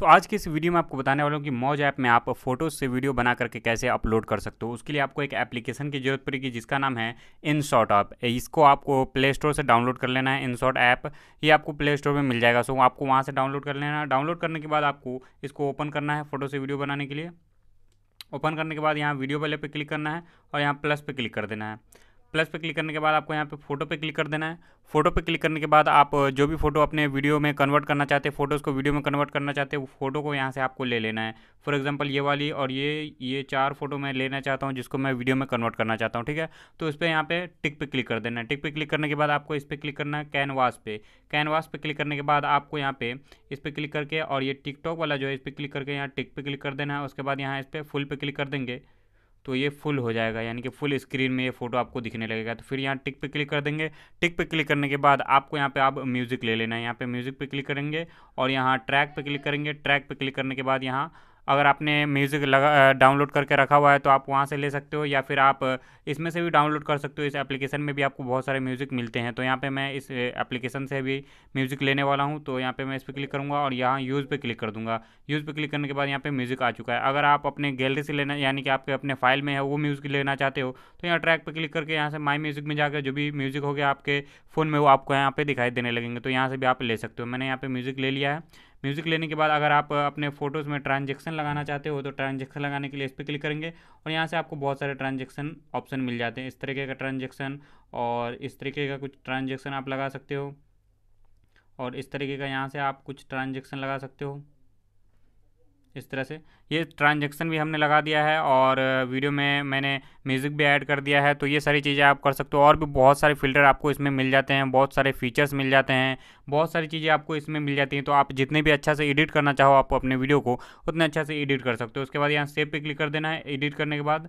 तो आज के इस वीडियो में आपको बताने वाला हूँ कि मौज ऐप में आप फोटोज से वीडियो बना करके कैसे अपलोड कर सकते हो उसके लिए आपको एक एप्लीकेशन की जरूरत पड़ेगी जिसका नाम है इन शॉट ऐप इसको आपको प्ले स्टोर से डाउनलोड कर लेना है इन शॉट ऐप ये आपको प्ले स्टोर में मिल जाएगा सो आपको वहाँ से डाउनलोड कर लेना है डाउनलोड करने के बाद आपको इसको ओपन करना है फोटो से वीडियो बनाने के लिए ओपन करने के बाद यहाँ वीडियो वाले पर क्लिक करना है और यहाँ प्लस पर क्लिक कर देना है प्लस पे क्लिक करने के बाद आपको यहाँ पे फोटो पे क्लिक कर देना है फोटो पे क्लिक करने के बाद आप जो भी फोटो अपने वीडियो में कन्वर्ट करना चाहते हैं फोटोज़ को वीडियो में कन्वर्ट करना चाहते हैं वो फोटो को यहाँ से आपको ले लेना है फॉर एग्जांपल ये वाली और ये ये चार फोटो मैं लेना चाहता हूँ जिसको मैं वीडियो में कन्वर्ट करना चाहता हूँ ठीक है तो इस पर यहाँ पे टिक पे क्लिक कर देना है टिक पे क्लिक करने के बाद आपको इस पर क्लिक करना है कैनवास पे कैनवास पे क्लिक करने के बाद आपको यहाँ पे इस पर क्लिक करके और ये टिकटॉक वाला जो है इस पर क्लिक करके यहाँ टिक पे क्लिक कर देना है उसके बाद यहाँ इस पर फुल पे क्लिक कर देंगे तो ये फुल हो जाएगा यानी कि फुल स्क्रीन में ये फोटो आपको दिखने लगेगा तो फिर यहाँ टिक पे क्लिक कर देंगे टिक पे क्लिक करने के बाद आपको यहाँ पे आप म्यूज़िक ले लेना है यहाँ पे म्यूज़िक पे क्लिक करेंगे और यहाँ ट्रैक पे क्लिक करेंगे ट्रैक पे क्लिक करने के बाद यहाँ अगर आपने म्यूज़िक लगा डाउनलोड करके रखा हुआ है तो आप वहाँ से ले सकते हो या फिर आप इसमें से भी डाउनलोड कर सकते हो इस एप्लीकेशन में भी आपको बहुत सारे म्यूज़िक मिलते हैं तो यहाँ पे मैं इस एप्लीकेशन से भी म्यूज़िक लेने वाला हूँ तो यहाँ पे मैं इस पर क्लिक करूँगा और यहाँ यूज़ पे क्लिक कर दूँगा यूज़ पे क्लिक करने के बाद यहाँ पे म्यूज़िक आ चुका है अगर आप अपने गैलरी से लेना यानी कि आपके अपने फाइल में है वो म्यूज़िक लेना चाहते हो तो यहाँ ट्रैक पर क्लिक करके यहाँ से माई म्यूज़िक में जाकर जो भी म्यूज़िक हो गया आपके फ़ोन में वो आपको यहाँ पर दिखाई देने लगेंगे तो यहाँ से भी आप ले सकते हो मैंने यहाँ पर म्यूज़िक ले लिया है म्यूज़िक लेने के बाद अगर आप अपने फ़ोटोज़ में ट्रांजेक्शन लगाना चाहते हो तो ट्रांजेक्शन लगाने के लिए इस पर क्लिक करेंगे और यहाँ से आपको बहुत सारे ट्रांजेक्शन ऑप्शन मिल जाते हैं इस तरीके का ट्रांजेक्शन और इस तरीके का कुछ ट्रांजेक्शन आप लगा सकते हो और इस तरीके का यहाँ से आप कुछ ट्रांजेक्शन लगा सकते हो इस तरह से ये ट्रांजेक्शन भी हमने लगा दिया है और वीडियो में मैंने म्यूज़िक भी ऐड कर दिया है तो ये सारी चीज़ें आप कर सकते हो और भी बहुत सारे फ़िल्टर आपको इसमें मिल जाते हैं बहुत सारे फीचर्स मिल जाते हैं बहुत सारी चीज़ें आपको इसमें मिल जाती हैं तो आप जितने भी अच्छा से एडिट करना चाहो आप अपने वीडियो को उतने अच्छा से एडिट कर सकते हो उसके बाद यहाँ सेव पे क्लिक कर देना है एडिट करने के बाद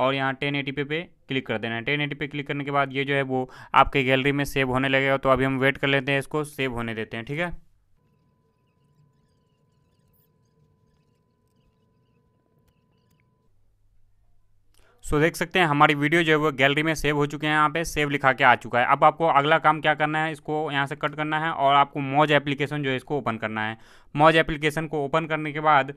और यहाँ टेन एटी पे क्लिक कर देना है टेन एटी पे क्लिक करने के बाद ये जो है वो आपके गैलरी में सेव होने लगेगा तो अभी हम वेट कर लेते हैं इसको सेव होने देते हैं ठीक है सो देख सकते हैं हमारी वीडियो जो है वो गैलरी में सेव हो चुके हैं यहाँ पे सेव लिखा के आ चुका है अब आपको अगला काम क्या करना है इसको यहाँ से कट करना है और आपको मौज एप्लीकेशन जो है इसको ओपन करना है मौज एप्लीकेशन को ओपन करने के बाद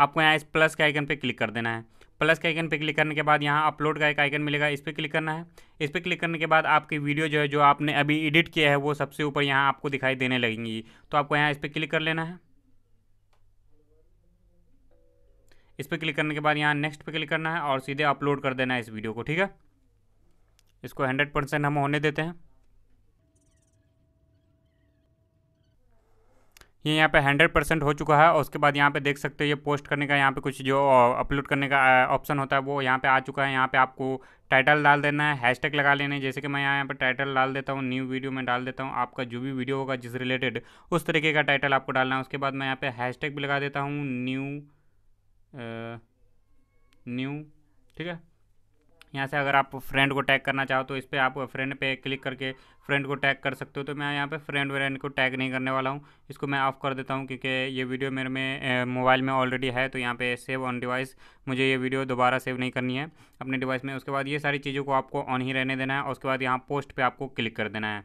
आपको यहाँ इस प्लस के आइकन पर क्लिक कर देना है प्लस के आइकन पे क्लिक करने के बाद यहाँ अपलोड का एक आइकन मिलेगा इस पर क्लिक करना है इस पर क्लिक करने के बाद आपकी वीडियो जो है जो आपने अभी एडिट किया है वो सबसे ऊपर यहाँ आपको दिखाई देने लगेंगी तो आपको यहाँ इस पर क्लिक कर लेना है इस पर क्लिक करने के बाद यहाँ नेक्स्ट पर क्लिक करना है और सीधे अपलोड कर देना है इस वीडियो को ठीक है इसको हंड्रेड परसेंट हम होने देते हैं ये यहाँ पे हंड्रेड परसेंट हो चुका है और उसके बाद यहाँ पे देख सकते हो ये पोस्ट करने का यहाँ पे कुछ जो अपलोड करने का ऑप्शन होता है वो यहाँ पे आ चुका है यहाँ पे आपको टाइटल डाल देना है हैशटैग लगा लेने जैसे कि मैं यहाँ यहाँ पर टाइटल डाल देता हूँ न्यू वीडियो में डाल देता हूँ आपका जो भी वीडियो होगा जिस रिलेटेड उस तरीके का टाइटल आपको डालना है उसके बाद मैं यहाँ पे हैश भी लगा देता हूँ न्यू न्यू ठीक है यहाँ से अगर आप फ्रेंड को टैग करना चाहो तो इस पर आप फ्रेंड पे क्लिक करके फ्रेंड को टैग कर सकते हो तो मैं यहाँ पे फ्रेंड व्रेंड को टैग नहीं करने वाला हूँ इसको मैं ऑफ़ कर देता हूँ क्योंकि ये वीडियो मेरे में मोबाइल में ऑलरेडी है तो यहाँ पे सेव ऑन डिवाइस मुझे ये वीडियो दोबारा सेव नहीं करनी है अपने डिवाइस में उसके बाद ये सारी चीज़ों को आपको ऑन ही रहने देना है उसके बाद यहाँ पोस्ट पर आपको क्लिक कर देना है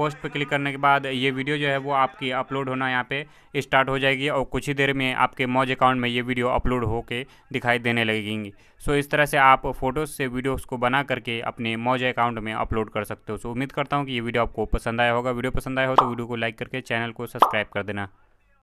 पोस्ट पर क्लिक करने के बाद ये वीडियो जो है वो आपकी अपलोड होना यहाँ पे स्टार्ट हो जाएगी और कुछ ही देर में आपके मौज अकाउंट में ये वीडियो अपलोड होकर दिखाई देने लगेंगी सो इस तरह से आप फोटोज़ से वीडियोज़ को बना करके अपने मौज अकाउंट में अपलोड कर सकते हो सो उम्मीद करता हूँ कि ये वीडियो आपको पसंद आया होगा वीडियो पसंद आया हो तो वीडियो को लाइक करके चैनल को सब्सक्राइब कर देना